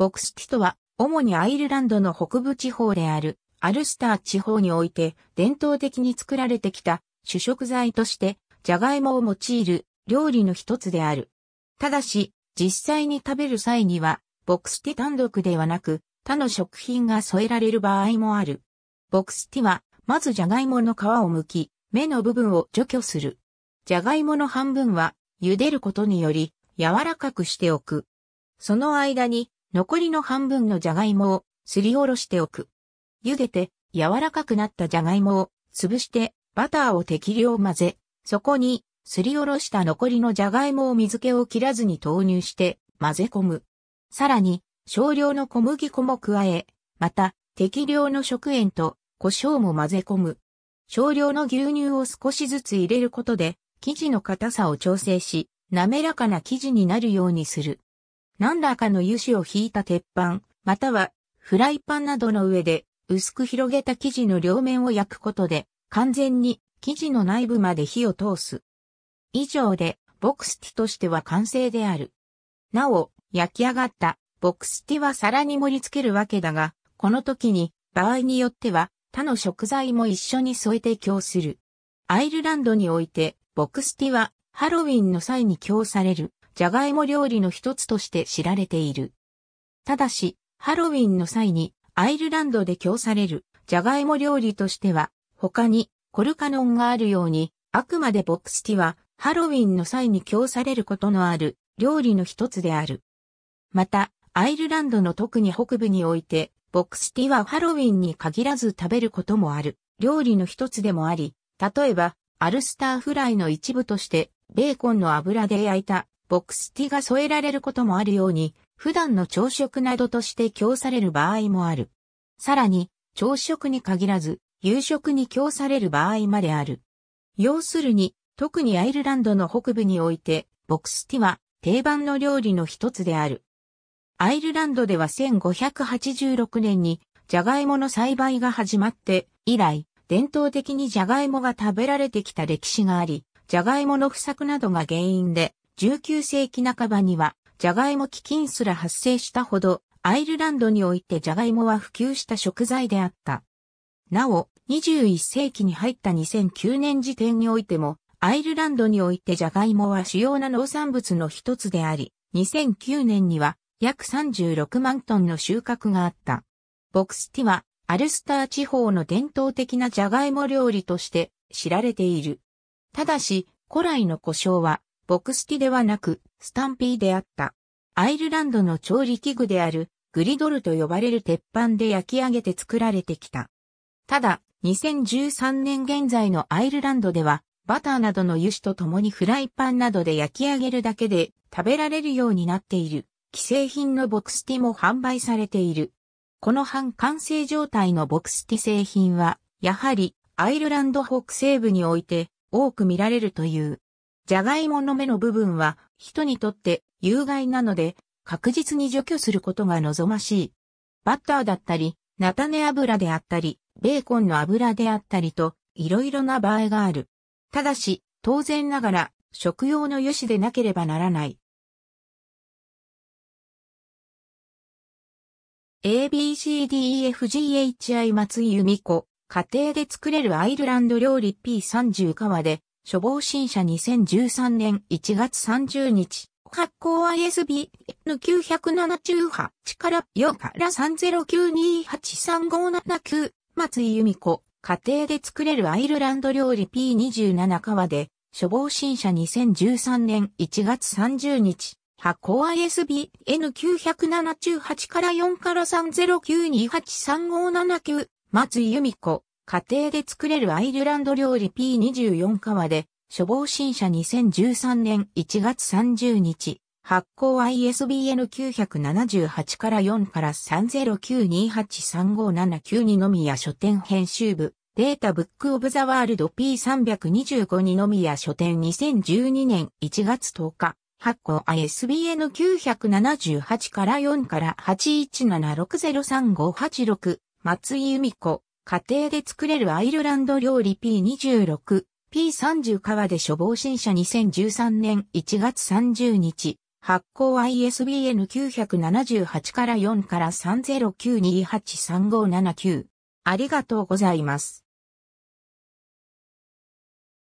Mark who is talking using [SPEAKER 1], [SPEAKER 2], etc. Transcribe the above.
[SPEAKER 1] ボクスティとは、主にアイルランドの北部地方である、アルスター地方において、伝統的に作られてきた主食材として、ジャガイモを用いる料理の一つである。ただし、実際に食べる際には、ボクスティ単独ではなく、他の食品が添えられる場合もある。ボクスティは、まずジャガイモの皮を剥き、目の部分を除去する。ジャガイモの半分は、茹でることにより、柔らかくしておく。その間に、残りの半分のじゃがいもをすりおろしておく。茹でて柔らかくなったじゃがいもを潰してバターを適量混ぜ、そこにすりおろした残りのじゃがいもを水気を切らずに投入して混ぜ込む。さらに少量の小麦粉も加え、また適量の食塩と胡椒も混ぜ込む。少量の牛乳を少しずつ入れることで生地の硬さを調整し、滑らかな生地になるようにする。何らかの油脂を引いた鉄板、またはフライパンなどの上で薄く広げた生地の両面を焼くことで完全に生地の内部まで火を通す。以上でボクスティとしては完成である。なお、焼き上がったボクスティは皿に盛り付けるわけだが、この時に場合によっては他の食材も一緒に添えて供する。アイルランドにおいてボクスティはハロウィンの際に供されるジャガイモ料理の一つとして知られている。ただし、ハロウィンの際にアイルランドで供されるジャガイモ料理としては、他にコルカノンがあるように、あくまでボックスティはハロウィンの際に供されることのある料理の一つである。また、アイルランドの特に北部において、ボックスティはハロウィンに限らず食べることもある料理の一つでもあり、例えば、アルスターフライの一部として、ベーコンの油で焼いたボックスティが添えられることもあるように、普段の朝食などとして供される場合もある。さらに、朝食に限らず、夕食に供される場合まである。要するに、特にアイルランドの北部において、ボックスティは定番の料理の一つである。アイルランドでは1586年に、ジャガイモの栽培が始まって以来、伝統的にジャガイモが食べられてきた歴史があり、ジャガイモの不作などが原因で19世紀半ばには、ジャガイモ基金すら発生したほど、アイルランドにおいてジャガイモは普及した食材であった。なお、21世紀に入った2009年時点においても、アイルランドにおいてジャガイモは主要な農産物の一つであり、2009年には約36万トンの収穫があった。ボクスティは、アルスター地方の伝統的なジャガイモ料理として知られている。ただし、古来の故障はボクスティではなく、スタンピーであった。アイルランドの調理器具である、グリドルと呼ばれる鉄板で焼き上げて作られてきた。ただ、2013年現在のアイルランドでは、バターなどの油脂と共にフライパンなどで焼き上げるだけで食べられるようになっている。既製品のボクスティも販売されている。この半完成状態のボクスティ製品は、やはりアイルランド北西部において多く見られるという。じゃがいもの芽の部分は人にとって有害なので確実に除去することが望ましい。バッターだったり、菜種油であったり、ベーコンの油であったりと、いろいろな場合がある。ただし、当然ながら、食用の油脂でなければならない。ABCDEFGHI 松井由美子、家庭で作れるアイルランド料理 P30 川で、処方新社2013年1月30日、発行 ISBN 978から4から3092835579松井由美子、家庭で作れるアイルランド料理 P27 川で、処方新社2013年1月30日、発行 ISBN 978から4から3092835579松井由美子、家庭で作れるアイルランド料理 P24 川で、処方新社2013年1月30日、発行 ISBN 978から4から3092835792みや書店編集部、データブックオブザワールド P325 にのみや書店2012年1月10日、発行 ISBN 978から4から8 1 7 6 0 3 5 8 6松井由美子家庭で作れるアイルランド料理 P26、P30 川で処方新社2013年1月30日、発行 ISBN 978から4から3 0 9 2 8 3 5 7 9ありがとうございます。